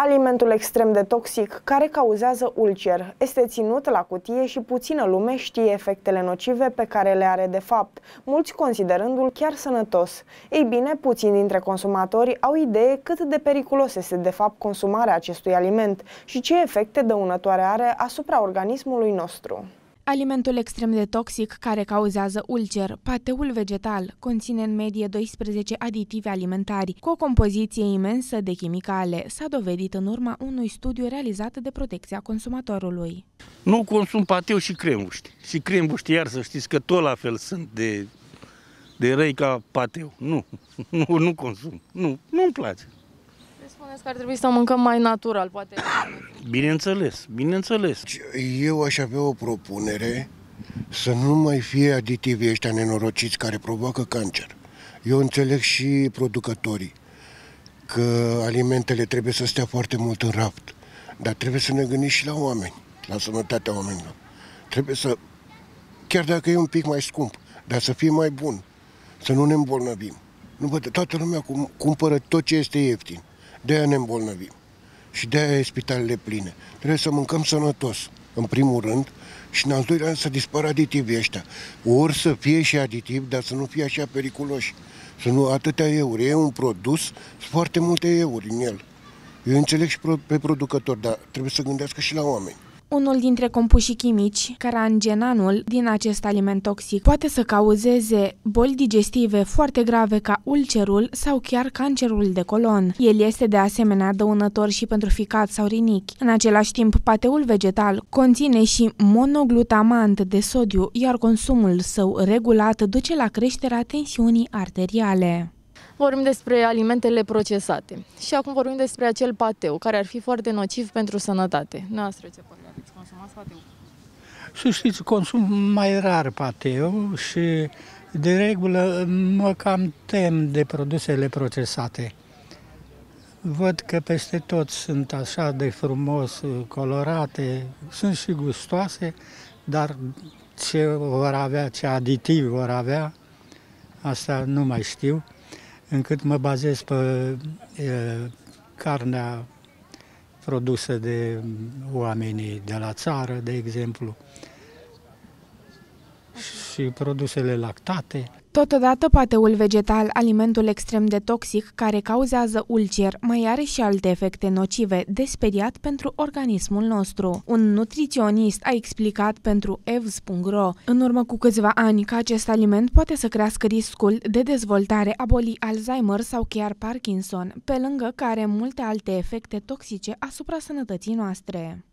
Alimentul extrem de toxic care cauzează ulcer este ținut la cutie și puțină lume știe efectele nocive pe care le are de fapt, mulți considerându-l chiar sănătos. Ei bine, puțini dintre consumatori au idee cât de periculos este de fapt consumarea acestui aliment și ce efecte dăunătoare are asupra organismului nostru. Alimentul extrem de toxic care cauzează ulcer, pateul vegetal, conține în medie 12 aditivi alimentari, cu o compoziție imensă de chimicale, s-a dovedit în urma unui studiu realizat de protecția consumatorului. Nu consum pateu și cremuști. Și cremuști, iar să știți că tot la fel sunt de, de răi ca pateu. Nu, nu, nu consum. Nu, nu-mi place spuneți că ar trebui să mâncăm mai natural, poate? Bineînțeles, bineînțeles. Eu aș avea o propunere să nu mai fie aditivi ăștia nenorociți care provoacă cancer. Eu înțeleg și producătorii că alimentele trebuie să stea foarte mult în raft, dar trebuie să ne gândim și la oameni, la sănătatea oamenilor. Trebuie să, chiar dacă e un pic mai scump, dar să fie mai bun, să nu ne îmbolnăvim. Nu, bă, toată lumea cum, cumpără tot ce este ieftin de aia ne îmbolnăvim și de aia e spitalele pline. Trebuie să mâncăm sănătos, în primul rând, și în al doilea rând să dispară aditivii ăștia. Ori să fie și aditiv, dar să nu fie așa periculoși. Să nu atâtea euro. E un produs, sunt foarte multe euro în el. Eu înțeleg și pe producător, dar trebuie să gândească și la oameni. Unul dintre compușii chimici, carangenanul, din acest aliment toxic, poate să cauzeze boli digestive foarte grave ca ulcerul sau chiar cancerul de colon. El este de asemenea dăunător și pentru ficat sau rinichi. În același timp, pateul vegetal conține și monoglutamat de sodiu, iar consumul său regulat duce la creșterea tensiunii arteriale vorbim despre alimentele procesate. Și acum vorbim despre acel pateu, care ar fi foarte nociv pentru sănătate. Noastră ce părere? Ați consumat pateu? Și știți, consum mai rar pateu și de regulă mă cam tem de produsele procesate. Văd că peste tot sunt așa de frumos uh, colorate, sunt și gustoase, dar ce vor avea, ce aditiv vor avea, asta nu mai știu, încât mă bazez pe e, uh, carnea produse de oamenii de la țară, de exemplu, și produsele lactate. Totodată, pateul vegetal, alimentul extrem de toxic care cauzează ulcer, mai are și alte efecte nocive, desperiat pentru organismul nostru. Un nutriționist a explicat pentru evs.ro în urmă cu câțiva ani că acest aliment poate să crească riscul de dezvoltare a bolii Alzheimer sau chiar Parkinson, pe lângă care multe alte efecte toxice asupra sănătății noastre.